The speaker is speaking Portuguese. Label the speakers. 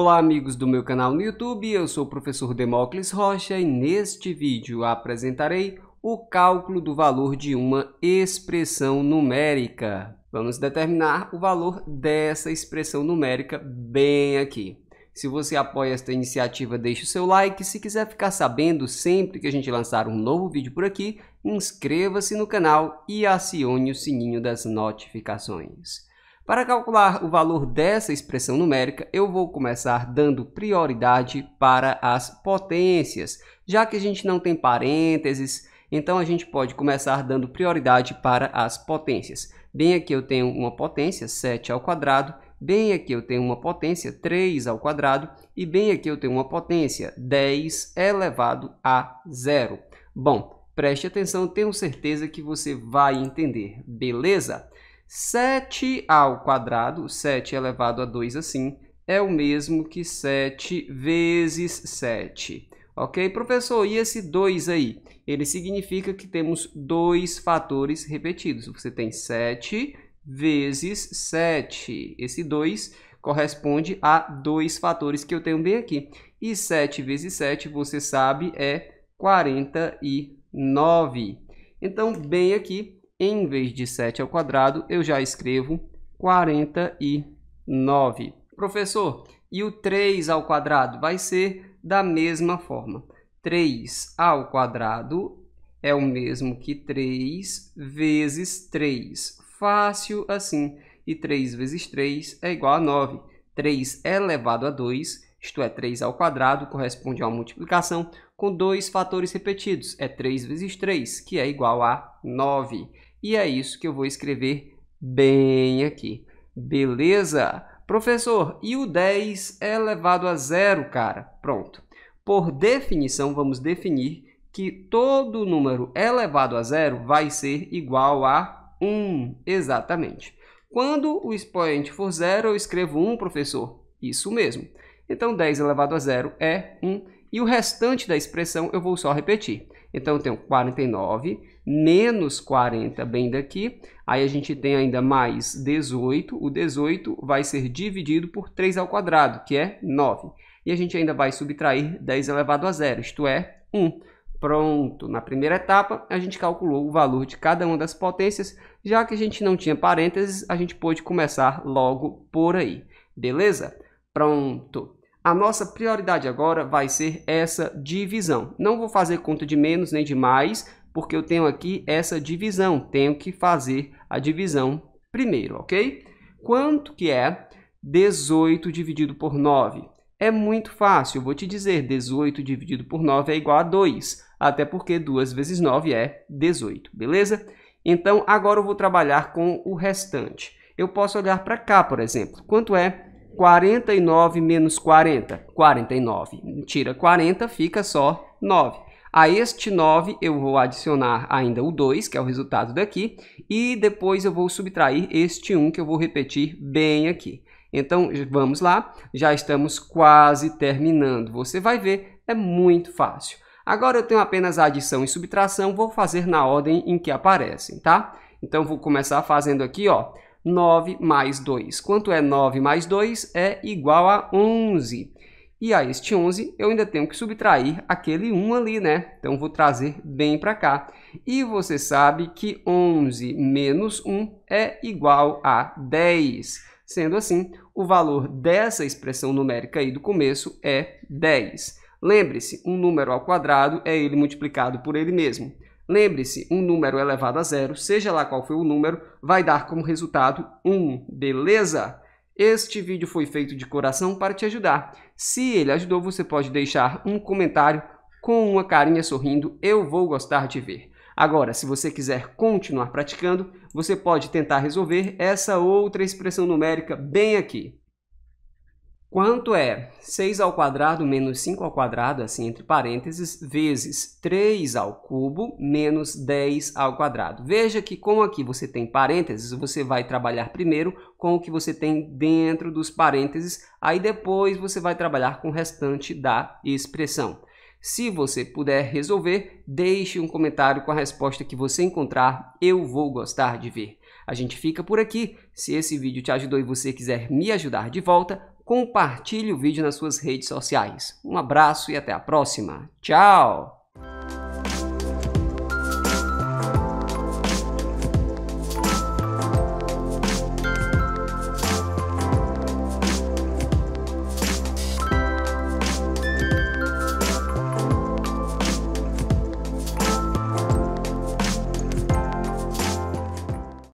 Speaker 1: Olá amigos do meu canal no YouTube, eu sou o professor Demócles Rocha e neste vídeo apresentarei o cálculo do valor de uma expressão numérica. Vamos determinar o valor dessa expressão numérica bem aqui. Se você apoia esta iniciativa, deixe o seu like. Se quiser ficar sabendo sempre que a gente lançar um novo vídeo por aqui, inscreva-se no canal e acione o sininho das notificações. Para calcular o valor dessa expressão numérica, eu vou começar dando prioridade para as potências. Já que a gente não tem parênteses, então a gente pode começar dando prioridade para as potências. Bem aqui eu tenho uma potência, 7 ao quadrado, bem aqui eu tenho uma potência, 3 ao quadrado, e bem aqui eu tenho uma potência, 10 elevado a zero. Bom, preste atenção, tenho certeza que você vai entender, beleza? 7 ao quadrado, 7 elevado a 2 assim, é o mesmo que 7 vezes 7. Ok, professor, e esse 2 aí? Ele significa que temos dois fatores repetidos. Você tem 7 vezes 7. Esse 2 corresponde a dois fatores que eu tenho bem aqui. E 7 vezes 7, você sabe, é 49. Então, bem aqui, em vez de 7 ao quadrado, eu já escrevo 49. Professor, e o 3 ao quadrado vai ser da mesma forma. 3 ao quadrado é o mesmo que 3 vezes 3. Fácil assim. E 3 vezes 3 é igual a 9. 3 elevado a 2, isto é, 3 ao quadrado corresponde a uma multiplicação com dois fatores repetidos. É 3 vezes 3, que é igual a 9. E é isso que eu vou escrever bem aqui. Beleza? Professor, e o 10 elevado é a zero, cara? Pronto. Por definição, vamos definir que todo número elevado é a zero vai ser igual a 1, exatamente. Quando o expoente for zero, eu escrevo 1, professor? Isso mesmo. Então, 10 elevado a zero é 1 e o restante da expressão eu vou só repetir. Então, eu tenho 49 menos 40 bem daqui. Aí a gente tem ainda mais 18. O 18 vai ser dividido por 3 ao quadrado, que é 9. E a gente ainda vai subtrair 10 elevado a zero, isto é, 1. Pronto, na primeira etapa a gente calculou o valor de cada uma das potências, já que a gente não tinha parênteses, a gente pôde começar logo por aí. Beleza? Pronto. A nossa prioridade agora vai ser essa divisão. Não vou fazer conta de menos nem de mais, porque eu tenho aqui essa divisão. Tenho que fazer a divisão primeiro, ok? Quanto que é 18 dividido por 9? É muito fácil, eu vou te dizer, 18 dividido por 9 é igual a 2, até porque 2 vezes 9 é 18, beleza? Então, agora eu vou trabalhar com o restante. Eu posso olhar para cá, por exemplo. Quanto é 18? 49 menos 40, 49. Tira 40, fica só 9. A este 9 eu vou adicionar ainda o 2, que é o resultado daqui, e depois eu vou subtrair este 1 que eu vou repetir bem aqui. Então, vamos lá, já estamos quase terminando. Você vai ver, é muito fácil. Agora eu tenho apenas a adição e subtração, vou fazer na ordem em que aparecem, tá? Então, vou começar fazendo aqui, ó, 9 mais 2. Quanto é 9 mais 2? É igual a 11. E a este 11 eu ainda tenho que subtrair aquele 1 ali, né? Então vou trazer bem para cá. E você sabe que 11 menos 1 é igual a 10. Sendo assim, o valor dessa expressão numérica aí do começo é 10. Lembre-se, um número ao quadrado é ele multiplicado por ele mesmo. Lembre-se, um número elevado a zero, seja lá qual for o número, vai dar como resultado 1, beleza? Este vídeo foi feito de coração para te ajudar. Se ele ajudou, você pode deixar um comentário com uma carinha sorrindo, eu vou gostar de ver. Agora, se você quiser continuar praticando, você pode tentar resolver essa outra expressão numérica bem aqui. Quanto é 6 ao quadrado menos 5 ao quadrado, assim entre parênteses, vezes 3 ao cubo menos 10 ao quadrado. Veja que como aqui você tem parênteses, você vai trabalhar primeiro com o que você tem dentro dos parênteses, aí depois você vai trabalhar com o restante da expressão. Se você puder resolver, deixe um comentário com a resposta que você encontrar, eu vou gostar de ver. A gente fica por aqui. Se esse vídeo te ajudou e você quiser me ajudar de volta, compartilhe o vídeo nas suas redes sociais. Um abraço e até a próxima. Tchau!